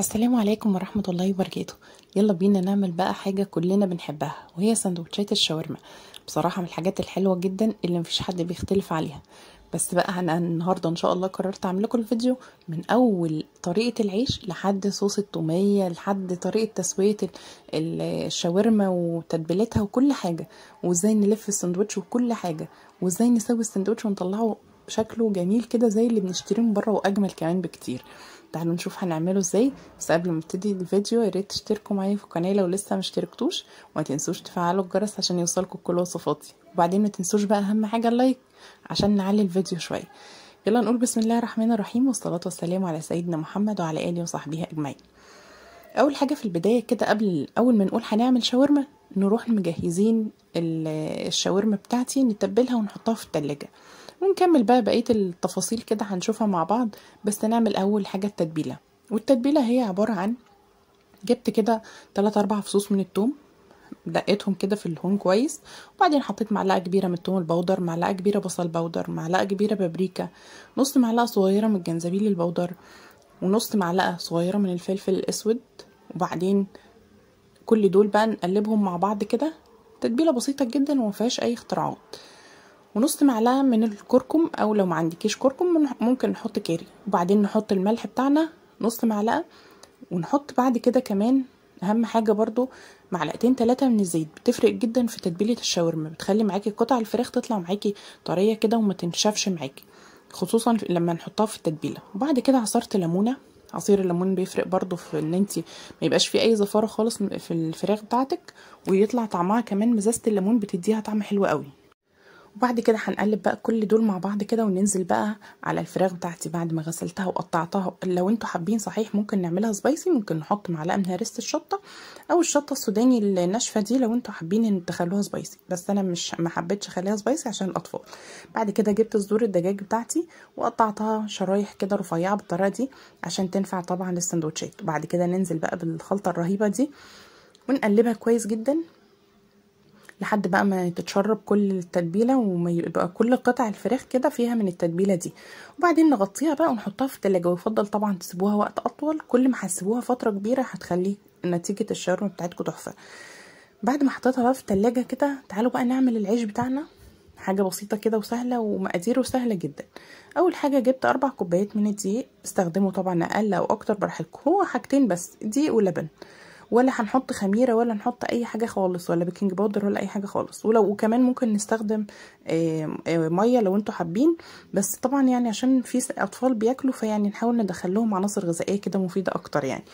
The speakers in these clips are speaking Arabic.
السلام عليكم ورحمة الله وبركاته يلا بينا نعمل بقى حاجة كلنا بنحبها وهي سندوتشات الشاورما بصراحة من الحاجات الحلوة جدا اللي مفيش حد بيختلف عليها بس بقى انا النهاردة ان شاء الله قررت اعمل لكم الفيديو من اول طريقة العيش لحد صوص التومية لحد طريقة تسوية الشاورما وتتبيلتها وكل حاجة وازاي نلف السندوتش وكل حاجة وازاي نسوي السندوتش ونطلعه شكله جميل كده زي اللي بنشتريه من بره واجمل كمان بكتير تعالوا نشوف هنعمله ازاي بس قبل ما ابتدي الفيديو يا ريت تشتركوا معايا في القناه لو لسه ما اشتركتوش وما تنسوش تفعلوا الجرس عشان يوصلكم كل وصفاتي وبعدين ما تنسوش بقى اهم حاجه اللايك عشان نعلي الفيديو شويه يلا نقول بسم الله الرحمن الرحيم والصلاه والسلام على سيدنا محمد وعلى اله وصحبه اجمعين اول حاجه في البدايه كده قبل اول ما نقول هنعمل شاورما نروح مجهزين الشاورما بتاعتي نتبلها ونحطها في التلاجة ونكمل بقى بقية التفاصيل كده هنشوفها مع بعض بس نعمل أول حاجة التتبيلة والتتبيلة هي عبارة عن جبت كده تلات أربع فصوص من التوم دقيتهم كده في الهون كويس وبعدين حطيت معلقه كبيره من الثوم البودر معلقه كبيره بصل بودر معلقه كبيره بابريكا نص معلقه صغيره من الجنزبيل البودر ونص معلقه صغيره من الفلفل الاسود وبعدين كل دول بقى نقلبهم مع بعض كده تتبيله بسيطه جدا ومفيهاش اي اختراعات ونص معلقه من الكركم او لو ما عندكيش كركم ممكن نحط كاري وبعدين نحط الملح بتاعنا نص معلقه ونحط بعد كده كمان اهم حاجه برضو معلقتين ثلاثه من الزيت بتفرق جدا في تتبيله الشاورما بتخلي معاكي قطع الفراخ تطلع معاكي طريه كده وما تنشفش معاكي خصوصا لما نحطها في التتبيله وبعد كده عصرت ليمونه عصير الليمون بيفرق برضو في ان انت ما يبقاش فيه اي زفاره خالص في الفراخ بتاعتك ويطلع طعمها كمان مزازه الليمون بتديها طعم حلو قوي وبعد كده هنقلب بقى كل دول مع بعض كده وننزل بقى على الفراخ بتاعتي بعد ما غسلتها وقطعتها لو انتوا حابين صحيح ممكن نعملها سبايسي ممكن نحط معلقه من هرسه الشطه او الشطه السوداني الناشفه دي لو انتوا حابين ان تخلوها سبايسي بس انا مش ما حبيتش اخليها سبايسي عشان الاطفال بعد كده جبت صدور الدجاج بتاعتي وقطعتها شرايح كده رفيعه بالطريقه دي عشان تنفع طبعا للسندوتشات وبعد كده ننزل بقى بالخلطه الرهيبه دي ونقلبها كويس جدا لحد بقى ما تتشرب كل التتبيله ويبقى كل قطع الفراخ كده فيها من التتبيله دي وبعدين نغطيها بقى ونحطها في التلاجة ويفضل طبعا تسيبوها وقت اطول كل ما هتسيبوها فتره كبيره هتخلي نتيجه الشاورما بتاعتكم تحفه بعد ما حطيتها بقى في التلاجة كده تعالوا بقى نعمل العيش بتاعنا حاجه بسيطه كده وسهله ومقاديره سهله جدا اول حاجه جبت اربع كوبايات من الدقيق استخدموا طبعا اقل او اكتر براحتكم هو حاجتين بس دقيق ولبن ولا هنحط خميره ولا نحط اي حاجه خالص ولا بيكنج باودر ولا اي حاجه خالص ولو وكمان ممكن نستخدم ميه لو انتوا حابين بس طبعا يعني عشان في اطفال بياكلوا فيعني نحاول ندخل لهم عناصر غذائيه كده مفيده اكتر يعني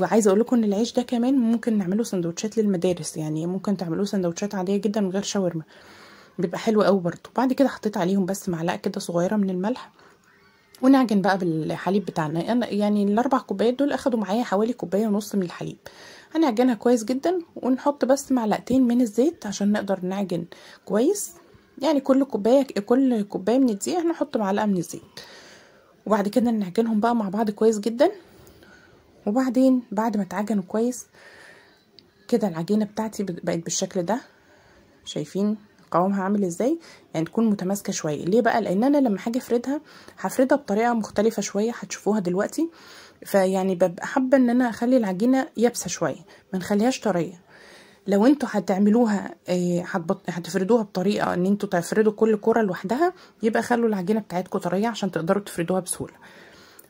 وعايزه اقول لكم ان العيش ده كمان ممكن نعمله سندوتشات للمدارس يعني ممكن تعملوه سندوتشات عاديه جدا من غير شاورما بيبقى حلو قوي برده بعد كده حطيت عليهم بس معلقه كده صغيره من الملح ونعجن بقى بالحليب بتاعنا يعني الاربع كوبايات دول اخدوا معايا حوالي كوبايه ونص من الحليب هنعجنها كويس جدا ونحط بس معلقتين من الزيت عشان نقدر نعجن كويس يعني كل كوبايه كل كوبايه من الدقيق هنحط معلقه من الزيت وبعد كده نعجنهم بقى مع بعض كويس جدا وبعدين بعد ما اتعجنوا كويس كده العجينه بتاعتي بقت بالشكل ده شايفين قوامها عامل ازاي يعني تكون متماسكه شويه ليه بقى لان انا لما هاجي افردها هفردها بطريقه مختلفه شويه هتشوفوها دلوقتي فيعني ببقى حابه ان انا اخلي العجينه يابسه شويه ما نخليهاش طريه لو انتوا هتعملوها آه، هتفردوها بطريقه ان انتوا تفردوا كل كره لوحدها يبقى خلوا العجينه بتاعتكم طريه عشان تقدروا تفردوها بسهوله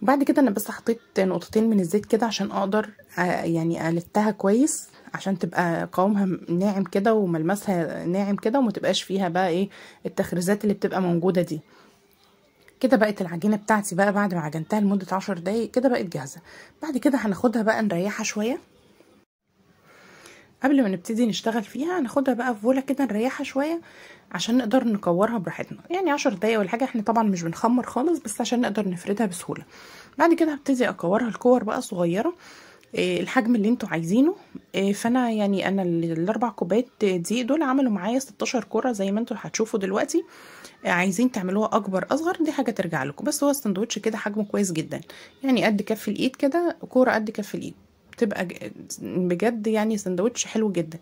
بعد كده انا بس حطيت نقطتين من الزيت كده عشان اقدر آه، يعني قلبتها كويس عشان تبقى قوامها ناعم كده وملمسها ناعم كده وما تبقاش فيها بقى ايه التخريزات اللي بتبقى موجوده دي كده بقت العجينه بتاعتي بقى بعد ما عجنتها لمده عشر دقايق كده بقت جاهزه بعد كده هناخدها بقى نريحها شويه قبل ما نبتدي نشتغل فيها هناخدها بقى في بوله كده نريحها شويه عشان نقدر نكورها براحتنا يعني عشر دقايق ولا حاجه احنا طبعا مش بنخمر خالص بس عشان نقدر نفردها بسهوله بعد كده هبتدي اكورها الكور بقى صغيره إيه الحجم اللي انتوا عايزينه إيه فانا يعني انا الاربع كوبايات دقيق دول عملوا معايا 16 كوره زي ما انتوا هتشوفوا دلوقتي إيه عايزين تعملوها اكبر اصغر دي حاجه ترجع لكم بس هو السندوتش كده حجمه كويس جدا يعني قد كف الايد كده كوره قد كف الايد بتبقى بجد يعني سندوتش حلو جدا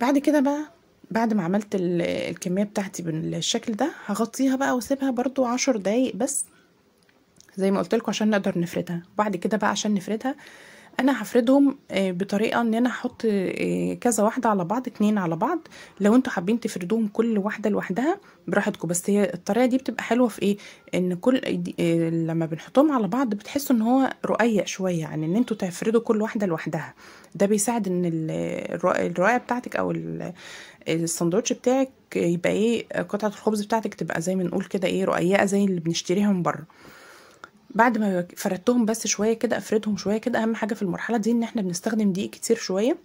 بعد كده بقى بعد ما عملت الكميه بتاعتي بالشكل ده هغطيها بقى واسيبها برضو عشر دقايق بس زي ما قلت لكم عشان نقدر نفردها وبعد كده بقى عشان نفردها آه انا هفردهم آه، بطريقه ان انا هحط آه، كذا واحده على بعض اتنين على بعض لو انتوا حابين تفردوهم كل واحده لوحدها براحتكم بس هي الطريقه دي بتبقى حلوه في ايه ان كل آه، لما بنحطهم على بعض بتحسوا ان هو رقيق شويه عن يعني ان انتوا تفردوا كل واحده لوحدها ده بيساعد ان الرقايه بتاعتك او الساندوتش بتاعك يبقى ايه قطعه الخبز بتاعتك تبقى زي ما نقول كده ايه رقيقه زي اللي بنشتريها من بره بعد ما فردتهم بس شويه كده افردهم شويه كده اهم حاجه في المرحله دي ان احنا بنستخدم دقيق كتير شويه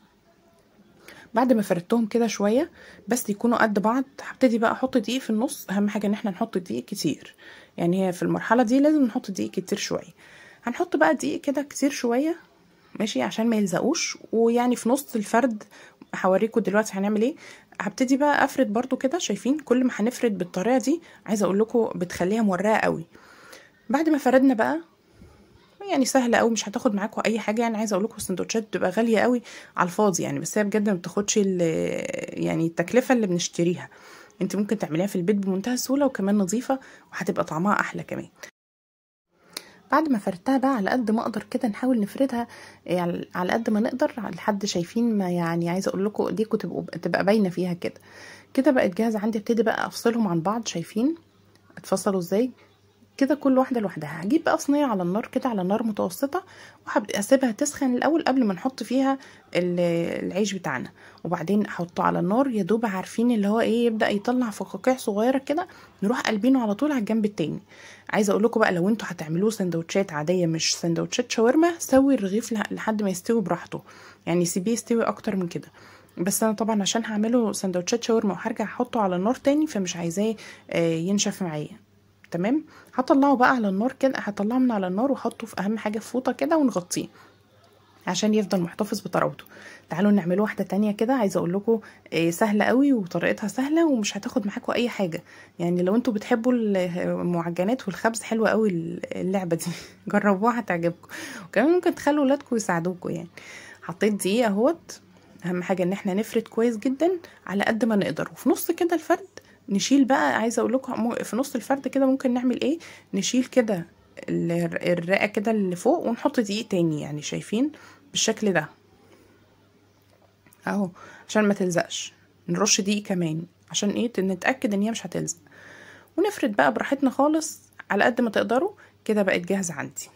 بعد ما فردتهم كده شويه بس يكونوا قد بعض هبتدي بقى احط دقيق في النص اهم حاجه ان احنا نحط دقيق كتير يعني هي في المرحله دي لازم نحط دقيق كتير شويه هنحط بقى دقيق كده كتير شويه ماشي عشان ما يلزقوش ويعني في نص الفرد هوريكم دلوقتي هنعمل ايه هبتدي بقى افرد برضو كده شايفين كل ما هنفرد بالطريقه دي عايزه اقول لكم بتخليها مورقه قوي بعد ما فردنا بقى يعني سهله قوي مش هتاخد معاكم اي حاجه يعني عايزه اقول لكم السندوتشات بتبقى غاليه قوي على الفاضي يعني بس هي بجد ما بتاخدش يعني التكلفه اللي بنشتريها انت ممكن تعمليها في البيت بمنتهى السهوله وكمان نظيفه وهتبقى طعمها احلى كمان بعد ما فردتها بقى على قد ما اقدر كده نحاول نفردها يعني على قد ما نقدر لحد شايفين ما يعني عايزه اقول لكم ايديكم تبقوا تبقى باينه فيها كده كده بقت جاهزه عندي ابتدي بقى افصلهم عن بعض شايفين اتفصلوا ازاي كده كل واحده لوحدها هجيب بقى صينيه على النار كده على نار متوسطه وهبدا اسيبها تسخن الاول قبل ما نحط فيها العيش بتاعنا وبعدين احطه على النار يا دوب عارفين اللي هو ايه يبدا يطلع فقاقيع صغيره كده نروح قلبينه على طول على الجنب التاني عايزه اقول لكم بقى لو انتوا هتعملوه سندوتشات عاديه مش سندوتشات شاورما سوي الرغيف لحد ما يستوي براحته يعني سيبيه يستوي اكتر من كده بس انا طبعا عشان هعمله سندوتشات شاورما وهرجع احطه على النار تاني فمش عايزاه آه، ينشف معايا تمام هطلعه بقى على النار كده هطلعه من على النار وحطه في اهم حاجه في فوطه كده ونغطيه عشان يفضل محتفظ بطراوته تعالوا نعمل واحده تانية كده عايزه اقول لكم إيه سهله قوي وطريقتها سهله ومش هتاخد معاكم اي حاجه يعني لو انتوا بتحبوا المعجنات والخبز حلوه قوي اللعبه دي جربوها هتعجبكم وكمان ممكن تخلوا ولادكم يساعدوكم يعني حطيت دقيق اهوت اهم حاجه ان احنا نفرد كويس جدا على قد ما نقدر وفي نص كده الفرد نشيل بقى عايزه اقول لكم في نص الفرد كده ممكن نعمل ايه نشيل كده الرئه كده اللي فوق ونحط دقيق تاني يعني شايفين بالشكل ده اهو عشان ما تلزقش نرش دقيق كمان عشان ايه نتاكد ان هي مش هتلزق ونفرد بقى براحتنا خالص على قد ما تقدروا كده بقت جاهزه عندي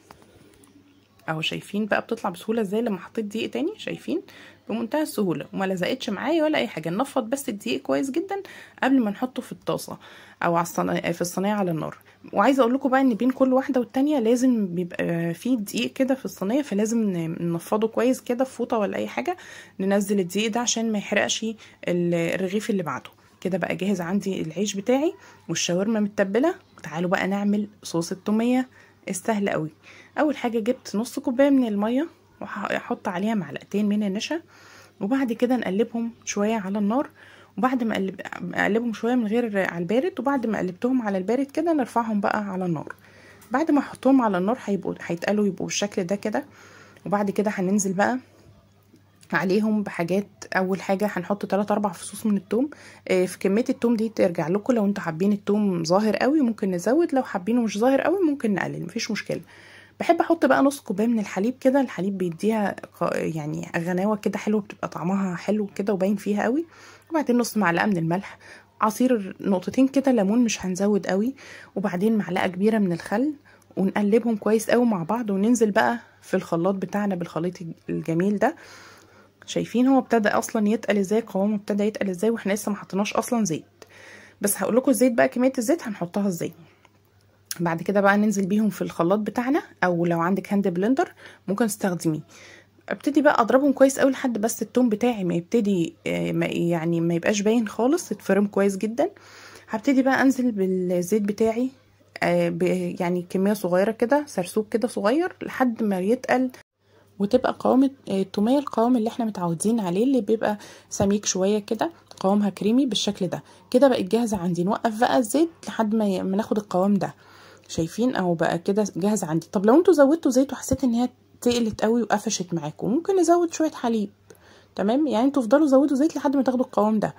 اهو شايفين بقى بتطلع بسهوله ازاي لما حطيت دقيق تاني شايفين بمنتهى السهوله وما لزقتش معايا ولا اي حاجه نفض بس الدقيق كويس جدا قبل ما نحطه في الطاسه او على الصناعة في الصينيه على النار وعايزه اقول لكم بقى ان بين كل واحده والتانيه لازم بيبقى في دقيق كده في الصينيه فلازم ننفضه كويس كده في فوطه ولا اي حاجه ننزل الدقيق ده عشان ما يحرقش الرغيف اللي بعده كده بقى جاهز عندي العيش بتاعي والشاورما متبله وتعالوا بقى نعمل صوص التوميه السهل قوي اول حاجه جبت نص كوبايه من الميه وهحط عليها معلقتين من النشا وبعد كده نقلبهم شويه على النار وبعد ما اقلبهم شويه من غير على البارد وبعد ما قلبتهم على البارد كده نرفعهم بقى على النار بعد ما احطهم على النار هيبقوا هيتقلوا يبقوا بالشكل ده كده وبعد كده هننزل بقى عليهم بحاجات اول حاجه هنحط 3 4 فصوص من الثوم آه، في كميه الثوم دي ترجع لكم لو انتوا حابين الثوم ظاهر قوي ممكن نزود لو حابينه مش ظاهر قوي ممكن نقلل مفيش مشكله بحب احط بقى نص كوبايه من الحليب كده الحليب بيديها يعني غناوه كده حلوه بتبقى طعمها حلو كده وباين فيها قوي وبعدين نص معلقه من الملح عصير نقطتين كده ليمون مش هنزود قوي وبعدين معلقه كبيره من الخل ونقلبهم كويس قوي مع بعض وننزل بقى في الخلاط بتاعنا بالخليط الجميل ده شايفين هو ابتدى اصلا يتقل ازاي قوامه ابتدى يتقل ازاي واحنا لسه ما حطيناش اصلا زيت بس هقول لكم الزيت بقى كميه الزيت هنحطها ازاي بعد كده بقى ننزل بيهم في الخلاط بتاعنا او لو عندك هاند بلندر ممكن تستخدميه ابتدي بقى اضربهم كويس قوي لحد بس التوم بتاعي ما يبتدي آه، يعني ما يبقاش باين خالص يتفرم كويس جدا هبتدي بقى انزل بالزيت بتاعي آه، يعني كميه صغيره كده سرسوب كده صغير لحد ما يتقل وتبقى قوام التوميه آه، القوام اللي احنا متعودين عليه اللي بيبقى سميك شويه كده قوامها كريمي بالشكل ده كده بقت جاهزه عندي نوقف بقى الزيت لحد ما ناخد القوام ده شايفين اهو بقى كده جاهز عندي طب لو انتوا زودتوا زيت وحسيت ان هي تقلت قوي وقفشت معاكم ممكن نزود شويه حليب تمام يعني انتوا افضلوا زودوا زيت لحد ما تاخدوا القوام ده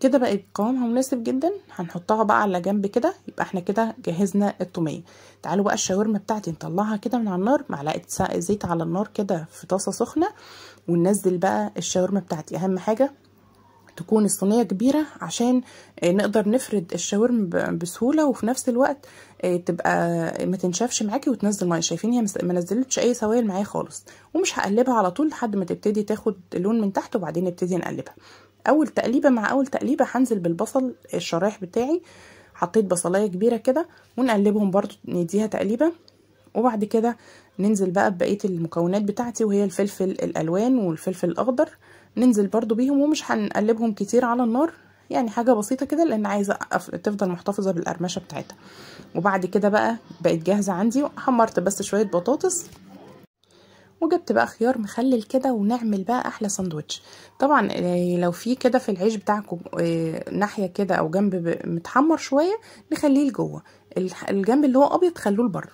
كده بقت قوامها مناسب جدا هنحطها بقى على جنب كده يبقى احنا كده جهزنا الطوميه تعالوا بقى الشاورما بتاعتي نطلعها كده من على النار معلقه زيت على النار كده في طاسه سخنه وننزل بقى الشاورما بتاعتي اهم حاجه تكون الصينيه كبيره عشان آه، نقدر نفرد الشاورما بسهوله وفي نفس الوقت آه، تبقى ما تنشفش معاكي وتنزل ميه شايفين هي ما نزلتش اي سوائل معايا خالص ومش هقلبها على طول لحد ما تبتدي تاخد لون من تحت وبعدين نبتدي نقلبها اول تقليبه مع اول تقليبه هنزل بالبصل الشرايح بتاعي حطيت بصلية كبيره كده ونقلبهم برضو نديها تقليبه وبعد كده ننزل بقى ببقيه المكونات بتاعتي وهي الفلفل الالوان والفلفل الاخضر ننزل برضو بيهم ومش هنقلبهم كتير على النار يعني حاجة بسيطة كده لان عايزة تفضل محتفظة بالقرمشة بتاعتها وبعد كده بقى بقت جاهزة عندي حمرت بس شوية بطاطس وجبت بقى خيار مخلل كده ونعمل بقى احلى ساندوتش طبعا آه، لو في كده في العيش بتاعكم آه، ناحيه كده او جنب متحمر شويه نخليه لجوه الجنب اللي هو ابيض خلوه لبره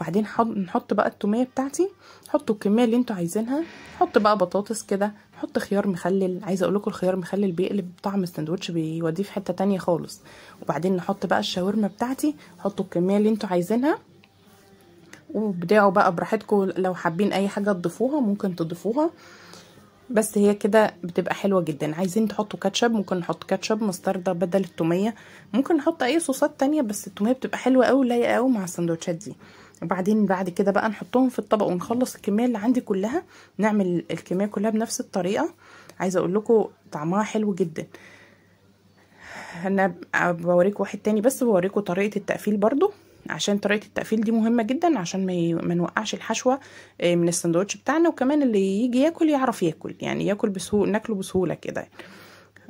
بعدين نحط بقى التوميه بتاعتي حطوا الكميه اللي انتوا عايزينها حط بقى بطاطس كده حط خيار مخلل عايزه اقول لكم الخيار مخلل بيقلب طعم السندوتش بيوديه في حته تانية خالص وبعدين نحط بقى الشاورما بتاعتي حطوا الكميه اللي انتوا عايزينها وبداوا بقى براحتكم لو حابين اي حاجه تضيفوها ممكن تضيفوها بس هي كده بتبقى حلوه جدا عايزين تحطوا كاتشب ممكن نحط كاتشب مستردة بدل التوميه ممكن نحط اي صوصات تانية بس التوميه بتبقى حلوه قوي لايقه قوي مع السندوتشات دي وبعدين بعد كده بقى نحطهم في الطبق ونخلص الكميه اللي عندي كلها نعمل الكميه كلها بنفس الطريقه عايزه اقول لكم طعمها حلو جدا انا بوريكم واحد تاني بس بوريكم طريقه التقفيل برضو عشان طريقه التقفيل دي مهمه جدا عشان ما ما نوقعش الحشوه آه، من السندوتش بتاعنا وكمان اللي يجي ياكل يعرف ياكل يعني ياكل بسهوله ناكله بسهوله كده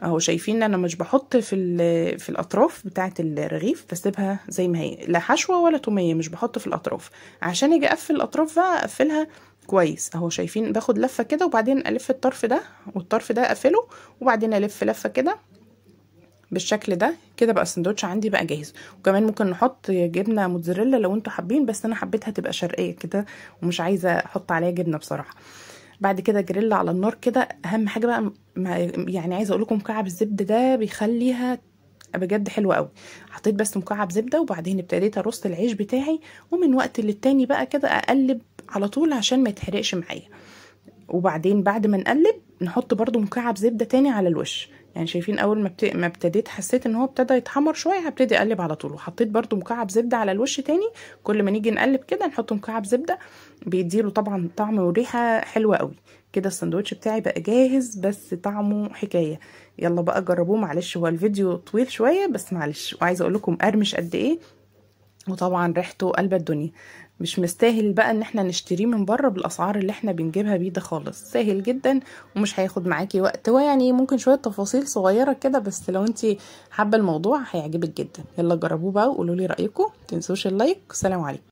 اهو شايفين انا مش بحط في في الاطراف بتاعه الرغيف بسيبها زي ما هي لا حشوه ولا توميه مش بحط في الاطراف عشان اجي اقفل الاطراف بقى اقفلها كويس اهو شايفين باخد لفه كده وبعدين الف الطرف ده والطرف ده اقفله وبعدين الف لفه كده بالشكل ده كده بقى السندوتش عندي بقى جاهز وكمان ممكن نحط جبنه موتزاريلا لو انتوا حابين بس انا حبيتها تبقى شرقيه كده ومش عايزه احط عليها جبنه بصراحه بعد كده جريلا على النار كده اهم حاجه بقى يعني عايزه اقول لكم مكعب الزبده ده بيخليها بجد حلوه قوي حطيت بس مكعب زبده وبعدين ابتديت ارص العيش بتاعي ومن وقت للتاني بقى كده اقلب على طول عشان ما يتحرقش معايا وبعدين بعد ما نقلب نحط برضو مكعب زبده تاني على الوش يعني شايفين اول ما ما ابتديت حسيت ان هو ابتدى يتحمر شويه هبتدي اقلب على طول وحطيت برده مكعب زبده على الوش تاني كل ما نيجي نقلب كده نحط مكعب زبده بيديله طبعا طعم وريحه حلوه قوي كده السندوتش بتاعي بقى جاهز بس طعمه حكايه يلا بقى جربوه معلش هو الفيديو طويل شويه بس معلش وعايزه اقول لكم قرمش قد ايه وطبعا ريحته قلب الدنيا مش مستاهل بقى ان احنا نشتريه من بره بالاسعار اللي احنا بنجيبها بيه ده خالص سهل جدا ومش هياخد معاكي وقت ويعني ممكن شويه تفاصيل صغيره كده بس لو انت حابه الموضوع هيعجبك جدا يلا جربوه بقى وقولوا لي رايكم متنسوش اللايك والسلام عليكم